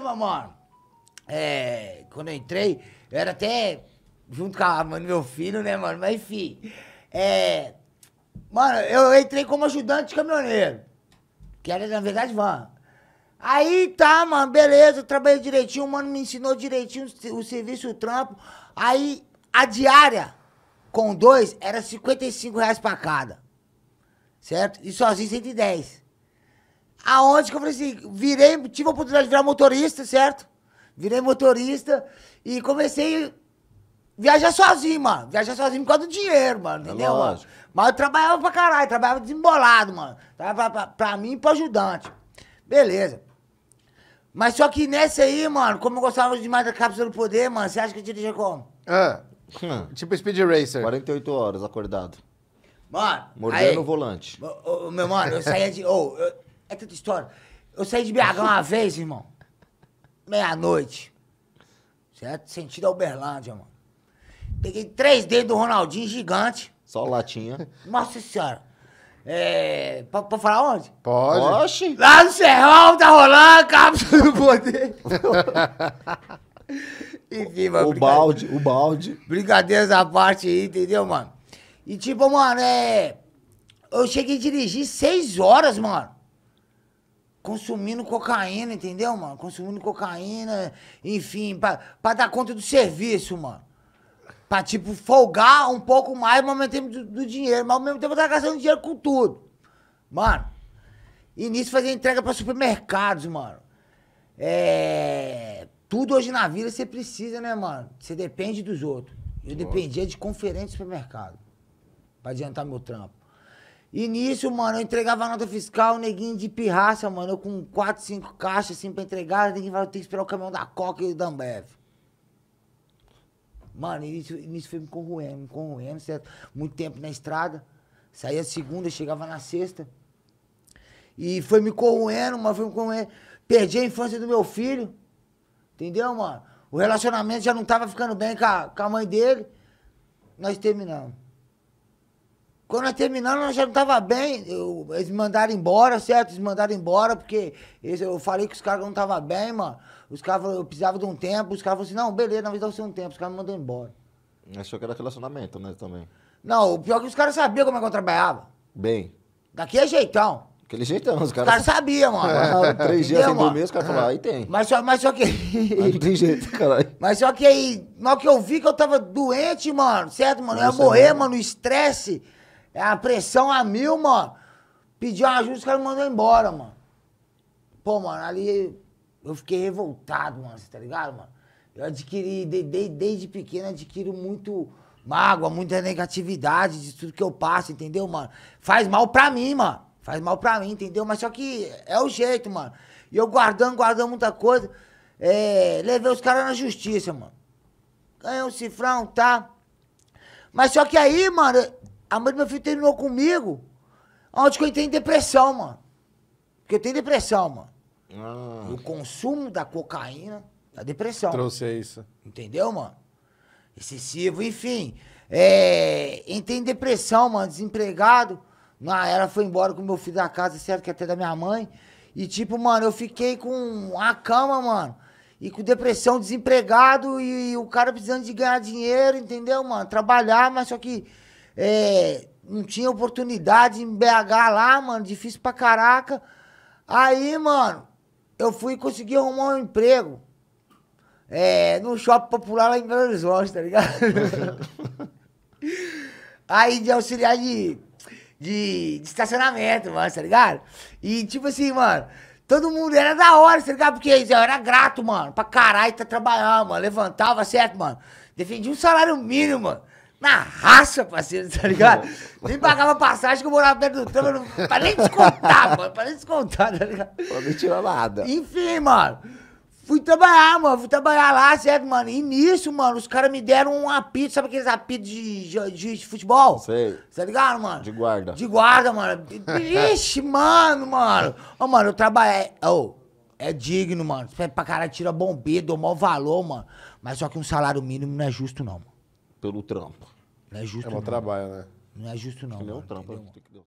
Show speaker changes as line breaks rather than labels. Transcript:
mamãe. É, quando eu entrei, eu era até junto com a mãe do meu filho, né, mano? Mas enfim. É, mano, eu entrei como ajudante de caminhoneiro. Que era, na verdade, van. Aí tá, mano, beleza, eu trabalhei direitinho, o mano me ensinou direitinho o serviço, o trampo. Aí a diária com dois era 55 reais pra cada. Certo? E sozinho 110 aonde que eu falei assim, virei, tive a oportunidade de virar motorista, certo? Virei motorista e comecei a viajar sozinho, mano. Viajar sozinho por causa do dinheiro, mano, é entendeu, mano? Mas eu trabalhava pra caralho, trabalhava desembolado, mano. Trabalhava pra, pra, pra mim e pro ajudante. Beleza. Mas só que nessa aí, mano, como eu gostava demais da cápsula do poder, mano, você acha que eu dirigia como? Ah, tipo Speed Racer. 48 horas acordado. Mano, Mordendo aí, o volante. meu mano, eu saía de. Ô, eu, é tanta história. Eu saí de BH uma vez, irmão. Meia-noite. Certo? Sentido a Uberlândia, mano. Peguei três dedos do Ronaldinho gigante. Só latinha. Nossa senhora. É. Pra, falar onde? Pode. Lá no Serrão, tá rolando, cápsula do poder. Enfim, mano. O balde, o balde. Brincadeiras à parte aí, entendeu, mano? E tipo, mano, é. Eu cheguei a dirigir seis horas, mano consumindo cocaína, entendeu, mano? Consumindo cocaína, enfim, pra, pra dar conta do serviço, mano. Pra, tipo, folgar um pouco mais, mas ao mesmo tempo do, do dinheiro. Mas ao mesmo tempo eu tava gastando dinheiro com tudo. Mano. E nisso fazer entrega pra supermercados, mano. É. Tudo hoje na vida você precisa, né, mano? Você depende dos outros. Eu Nossa. dependia de conferente de supermercado. Pra adiantar meu trampo. E nisso, mano, eu entregava a nota fiscal, neguinho de pirraça, mano. Eu com quatro, cinco caixas, assim, pra entregar. Tem que, tem que esperar o caminhão da Coca e da Ambev. Mano, início isso, isso foi me corroendo, me corroendo, certo? Muito tempo na estrada. Saía segunda, chegava na sexta. E foi me corroendo, mas foi me corroendo. Perdi a infância do meu filho. Entendeu, mano? O relacionamento já não tava ficando bem com a, com a mãe dele. Nós terminamos. Quando nós terminamos, nós já não tava bem. Eu, eles me mandaram embora, certo? Eles me mandaram embora, porque eles, eu falei que os caras não tava bem, mano. Os caras eu precisava de um tempo, os caras falaram assim, não, beleza, não vai dar um tempo. Os caras me mandaram embora. Achou que era relacionamento, né, também? Não, o pior é que os caras sabiam como é que eu trabalhava. Bem. Daquele jeitão. Aquele jeitão, os caras. Os caras sabiam, mano. É, três dias sem dormir, os caras falaram, aí tem. Mas só, mas só que. Aí não tem jeito, caralho. Mas só que aí, mal que eu vi que eu tava doente, mano, certo, mano? Eu ia morrer, mano, o estresse. É a pressão a mil, mano. Pediu ajuda, os caras mandou embora, mano. Pô, mano, ali eu fiquei revoltado, mano, tá ligado, mano? Eu adquiri, de, de, desde pequeno, adquiro muito mágoa, muita negatividade de tudo que eu passo, entendeu, mano? Faz mal pra mim, mano. Faz mal pra mim, entendeu? Mas só que é o jeito, mano. E eu guardando, guardando muita coisa, é, levei os caras na justiça, mano. Ganhei um cifrão, tá? Mas só que aí, mano, a ah, mãe do meu filho terminou comigo. Onde que eu entrei em depressão, mano. Porque eu tenho depressão, mano. Ah. O consumo da cocaína da depressão. Trouxe isso. Entendeu, mano? Excessivo, enfim. É, entrei em depressão, mano, desempregado. Na, ela foi embora com meu filho da casa, certo? Que é até da minha mãe. E tipo, mano, eu fiquei com a cama, mano. E com depressão, desempregado e, e o cara precisando de ganhar dinheiro, entendeu, mano? Trabalhar, mas só que é, não tinha oportunidade em BH lá, mano, difícil pra caraca. Aí, mano, eu fui conseguir arrumar um emprego. É, no shopping popular lá em Belo Horizonte, tá ligado? Aí de auxiliar de, de, de, estacionamento, mano, tá ligado? E tipo assim, mano, todo mundo era da hora, tá ligado? Porque eu era grato, mano, pra caralho tá trabalhando, mano. Levantava, certo, mano? Defendia um salário mínimo, mano na raça, parceiro, tá ligado? Nem pagava passagem que eu morava perto do não. pra nem descontar, mano, pra nem descontar, tá ligado? Pô, não tinha nada. Enfim, mano, fui trabalhar, mano, fui trabalhar lá, certo, mano? E nisso, mano, os caras me deram um apito, sabe aqueles apitos de, de, de futebol? Sei. Tá ligado, mano? De guarda. De guarda, mano. Ixi, mano, mano. Ô, mano, eu trabalhei... Ô, oh, é digno, mano. Pra cara tira bombê, dou maior valor, mano. Mas só que um salário mínimo não é justo, não, mano pelo trampo. Não é justo. Ela é não. trabalha, né? Não é justo, não. Não é um trampo.